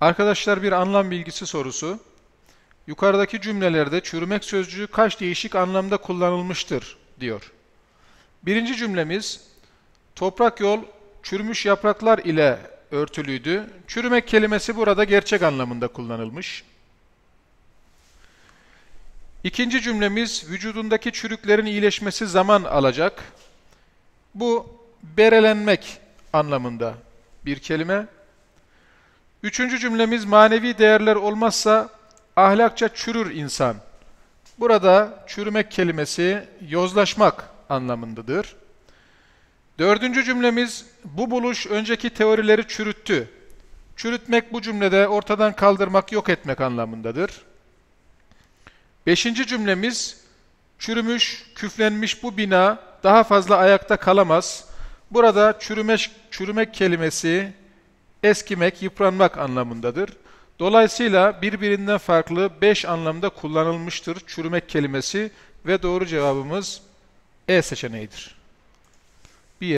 Arkadaşlar bir anlam bilgisi sorusu. Yukarıdaki cümlelerde çürümek sözcüğü kaç değişik anlamda kullanılmıştır diyor. Birinci cümlemiz toprak yol çürümüş yapraklar ile örtülüydü. Çürümek kelimesi burada gerçek anlamında kullanılmış. İkinci cümlemiz vücudundaki çürüklerin iyileşmesi zaman alacak. Bu berelenmek anlamında bir kelime. Üçüncü cümlemiz manevi değerler olmazsa ahlakça çürür insan. Burada çürümek kelimesi yozlaşmak anlamındadır. Dördüncü cümlemiz bu buluş önceki teorileri çürüttü. Çürütmek bu cümlede ortadan kaldırmak, yok etmek anlamındadır. Beşinci cümlemiz çürümüş, küflenmiş bu bina daha fazla ayakta kalamaz. Burada çürümek, çürümek kelimesi eskimek, yıpranmak anlamındadır. Dolayısıyla birbirinden farklı beş anlamda kullanılmıştır çürümek kelimesi ve doğru cevabımız E seçeneğidir.